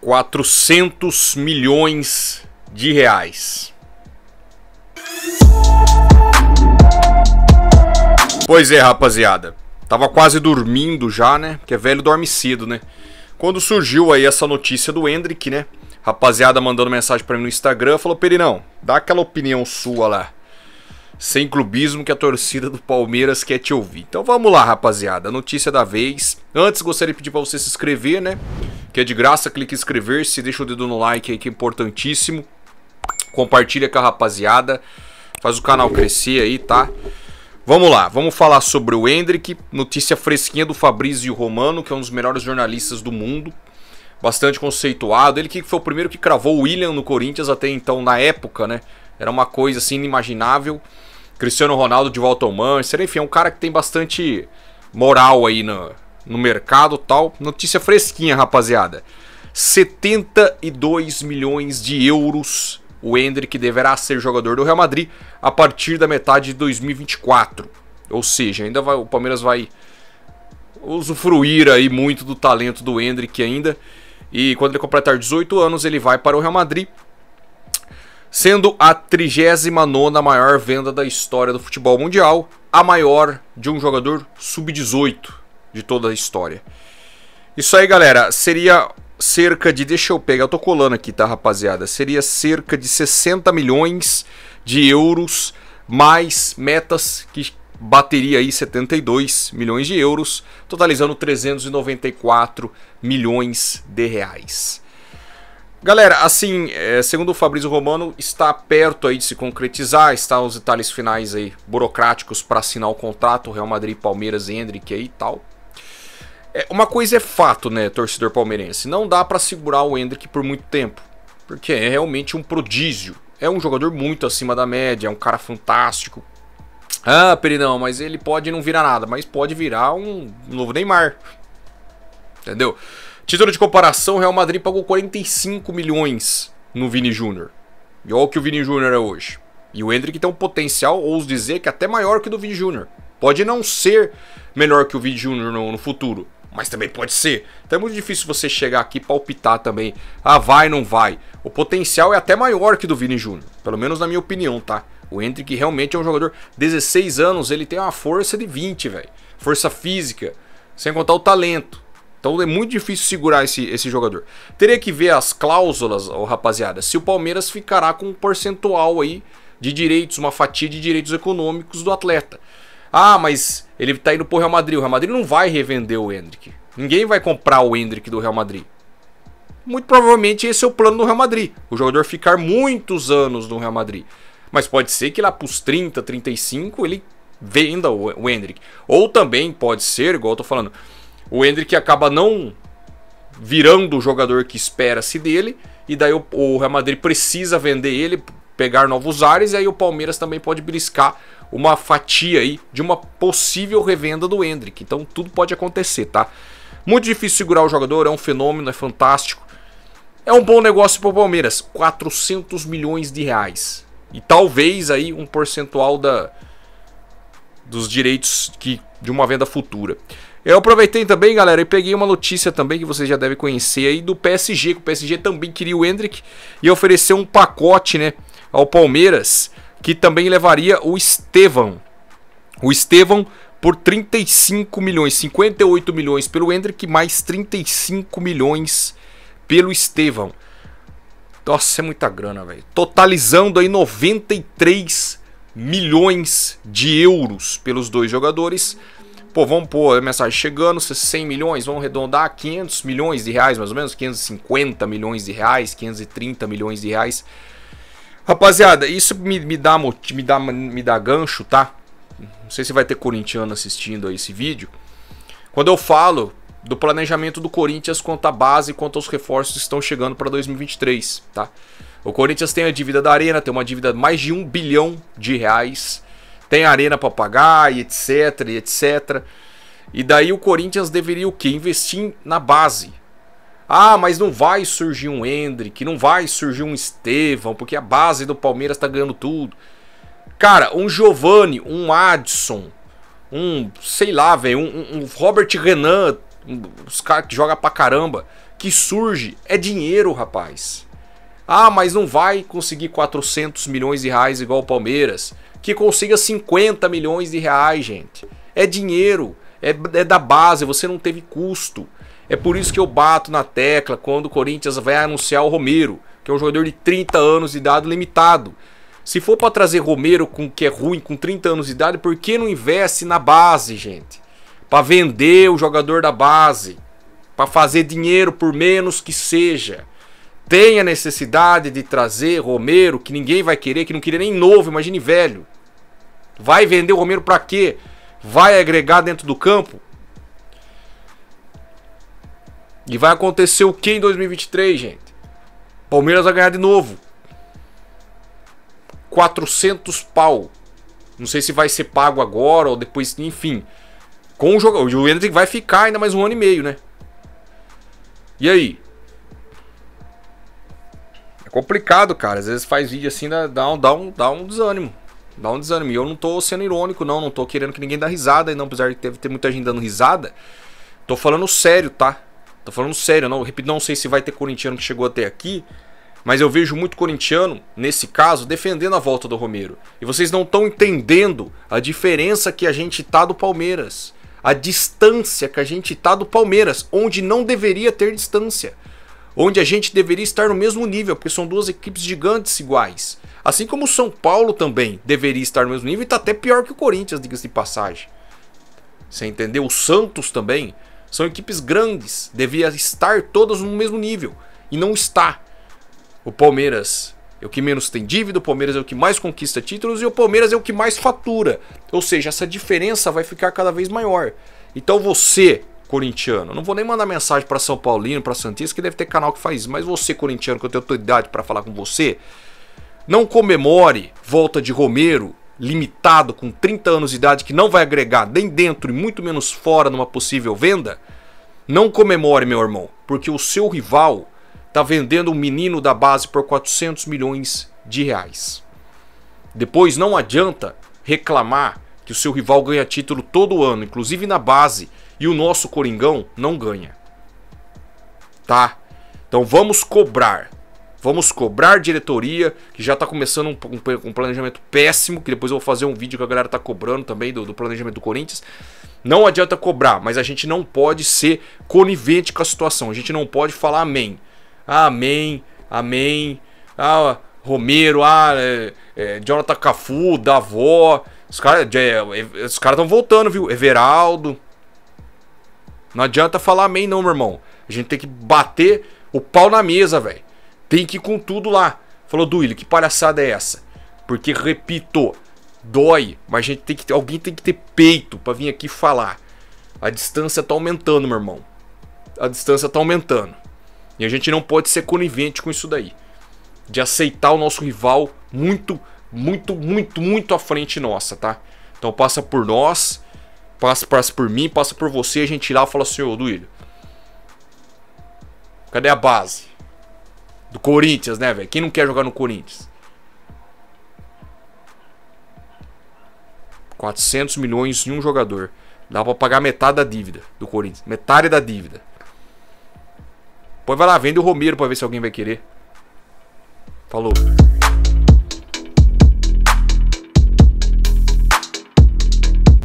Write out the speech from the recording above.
400 milhões de reais. Pois é, rapaziada. Tava quase dormindo já, né? Porque é velho dorme cedo, né? Quando surgiu aí essa notícia do Hendrick, né? Rapaziada mandando mensagem para mim no Instagram, falou: "Perinão, dá aquela opinião sua lá. Sem clubismo que a torcida do Palmeiras quer te ouvir". Então vamos lá, rapaziada. Notícia da vez. Antes gostaria de pedir para você se inscrever, né? que é de graça. Clique em inscrever-se, deixa o dedo no like aí que é importantíssimo. Compartilha com a rapaziada, faz o canal crescer aí, tá? Vamos lá, vamos falar sobre o Hendrick, notícia fresquinha do Fabrício Romano, que é um dos melhores jornalistas do mundo, bastante conceituado. Ele que foi o primeiro que cravou o William no Corinthians até então, na época, né? Era uma coisa assim inimaginável. Cristiano Ronaldo de volta ao Manchester, enfim, é um cara que tem bastante moral aí no, no mercado tal. Notícia fresquinha, rapaziada. 72 milhões de euros o Hendrick deverá ser jogador do Real Madrid a partir da metade de 2024. Ou seja, ainda vai, o Palmeiras vai usufruir aí muito do talento do Hendrick ainda. E quando ele completar 18 anos, ele vai para o Real Madrid, sendo a 39 maior venda da história do futebol mundial, a maior de um jogador sub-18 de toda a história. Isso aí, galera, seria cerca de. Deixa eu pegar, eu tô colando aqui, tá, rapaziada? Seria cerca de 60 milhões de euros mais metas que bateria aí 72 milhões de euros, totalizando 394 milhões de reais. Galera, assim, é, segundo o Fabrício Romano, está perto aí de se concretizar, está os detalhes finais aí burocráticos para assinar o contrato, Real Madrid, Palmeiras, Hendrick aí e tal. É, uma coisa é fato, né, torcedor palmeirense. Não dá para segurar o Hendrick por muito tempo. Porque é realmente um prodígio. É um jogador muito acima da média, é um cara fantástico. Ah, Peridão, mas ele pode não virar nada, mas pode virar um novo Neymar. Entendeu? Título de comparação, Real Madrid pagou 45 milhões no Vini Júnior. E olha o que o Vini Júnior é hoje. E o Hendrick tem um potencial, ouso dizer, que é até maior que o do Vini Júnior. Pode não ser melhor que o Vini Júnior no, no futuro, mas também pode ser. Então é muito difícil você chegar aqui e palpitar também. Ah, vai, não vai. O potencial é até maior que do Vini Júnior, pelo menos na minha opinião, tá? O Hendrick realmente é um jogador 16 anos, ele tem uma força de 20, velho. Força física, sem contar o talento. Então é muito difícil segurar esse, esse jogador. Teria que ver as cláusulas, oh, rapaziada, se o Palmeiras ficará com um percentual aí de direitos, uma fatia de direitos econômicos do atleta. Ah, mas ele tá indo pro Real Madrid. O Real Madrid não vai revender o Hendrick. Ninguém vai comprar o Hendrick do Real Madrid. Muito provavelmente esse é o plano do Real Madrid. O jogador ficar muitos anos no Real Madrid. Mas pode ser que lá pros 30, 35 ele venda o, Hendrick. Ou também pode ser, igual eu tô falando, o Hendrick acaba não virando o jogador que espera-se dele. E daí o, o Real Madrid precisa vender ele pegar novos ares, e aí o Palmeiras também pode briscar uma fatia aí de uma possível revenda do Hendrick. Então tudo pode acontecer, tá? Muito difícil segurar o jogador, é um fenômeno, é fantástico. É um bom negócio para o Palmeiras, 400 milhões de reais. E talvez aí um percentual da dos direitos que de uma venda futura. Eu aproveitei também, galera, e peguei uma notícia também que vocês já devem conhecer aí do PSG, que o PSG também queria o Hendrick e ofereceu um pacote, né? ao Palmeiras, que também levaria o Estevão. O Estevão por 35 milhões, 58 milhões pelo Hendrick, mais 35 milhões pelo Estevão. Nossa, é muita grana, velho. Totalizando aí 93 milhões de euros pelos dois jogadores. Pô, vamos pôr a mensagem chegando, 100 milhões, vamos arredondar 500 milhões de reais, mais ou menos, 550 milhões de reais, 530 milhões de reais Rapaziada, isso me, me, dá, me, dá, me dá gancho, tá? Não sei se vai ter corintiano assistindo a esse vídeo. Quando eu falo do planejamento do Corinthians quanto à base quanto aos reforços que estão chegando para 2023, tá? O Corinthians tem a dívida da Arena, tem uma dívida de mais de um bilhão de reais, tem Arena para pagar e etc, e etc. E daí o Corinthians deveria o quê? Investir na base, ah, mas não vai surgir um Hendrick, não vai surgir um Estevão, porque a base do Palmeiras tá ganhando tudo. Cara, um Giovani, um Adson, um, sei lá, velho, um, um, Robert Renan, um, os caras que jogam pra caramba, que surge, é dinheiro, rapaz. Ah, mas não vai conseguir 400 milhões de reais igual o Palmeiras. Que consiga 50 milhões de reais, gente. É dinheiro, é, é da base, você não teve custo. É por isso que eu bato na tecla quando o Corinthians vai anunciar o Romero, que é um jogador de 30 anos de idade limitado. Se for para trazer Romero com que é ruim com 30 anos de idade, por que não investe na base, gente? Para vender o jogador da base, para fazer dinheiro por menos que seja. Tem a necessidade de trazer Romero, que ninguém vai querer, que não queria nem novo, imagine velho. Vai vender o Romero para quê? Vai agregar dentro do campo? E vai acontecer o que em 2023, gente? Palmeiras vai ganhar de novo. 400 pau. Não sei se vai ser pago agora ou depois, enfim. Com o jogador. O Hendrick vai ficar ainda mais um ano e meio, né? E aí? É complicado, cara. Às vezes faz vídeo assim, dá um, dá um, dá um desânimo. Dá um desânimo. E eu não tô sendo irônico, não. Não tô querendo que ninguém dá risada, e não, apesar de ter, ter muita gente dando risada. Tô falando sério, tá? Tô falando sério, não, repito, não sei se vai ter corintiano que chegou até aqui, mas eu vejo muito corintiano, nesse caso, defendendo a volta do Romero. E vocês não estão entendendo a diferença que a gente tá do Palmeiras. A distância que a gente tá do Palmeiras, onde não deveria ter distância. Onde a gente deveria estar no mesmo nível, porque são duas equipes gigantes iguais. Assim como o São Paulo também deveria estar no mesmo nível e tá até pior que o Corinthians, diga-se de passagem. Você entendeu? O Santos também. São equipes grandes, devia estar todas no mesmo nível e não está. O Palmeiras é o que menos tem dívida, o Palmeiras é o que mais conquista títulos e o Palmeiras é o que mais fatura. Ou seja, essa diferença vai ficar cada vez maior. Então você, corintiano, não vou nem mandar mensagem para São Paulino, para Santista, que deve ter canal que faz isso, mas você, corintiano, que eu tenho autoridade para falar com você, não comemore volta de Romero limitado com 30 anos de idade que não vai agregar nem dentro e muito menos fora numa possível venda, não comemore, meu irmão, porque o seu rival está vendendo um menino da base por 400 milhões de reais. Depois não adianta reclamar que o seu rival ganha título todo ano, inclusive na base, e o nosso Coringão não ganha. Tá? Então vamos cobrar Vamos cobrar diretoria, que já está começando um, um, um, planejamento péssimo, que depois eu vou fazer um vídeo que a galera está cobrando também do, do planejamento do Corinthians. Não adianta cobrar, mas a gente não pode ser conivente com a situação. A gente não pode falar amém. Ah, amém, amém. Ah, Romero, ah, é, é, Jonathan Cafu, Davó. Os caras é, é cara estão voltando, viu? Everaldo. Não adianta falar amém, não, meu irmão. A gente tem que bater o pau na mesa, velho. Tem que ir com tudo lá. Falou, Duílio, que palhaçada é essa? Porque, repito, dói, mas a gente tem que ter, alguém tem que ter peito para vir aqui falar. A distância tá aumentando, meu irmão. A distância tá aumentando. E a gente não pode ser conivente com isso daí. De aceitar o nosso rival muito, muito, muito, muito à frente nossa, tá? Então passa por nós, passa, passa por mim, passa por você, a gente ir lá e fala assim, ô Duílio, cadê a base? Do Corinthians, né, velho? Quem não quer jogar no Corinthians? 400 milhões em um jogador. Dá pra pagar metade da dívida do Corinthians. Metade da dívida. Depois vai lá, vende o Romero pra ver se alguém vai querer. Falou.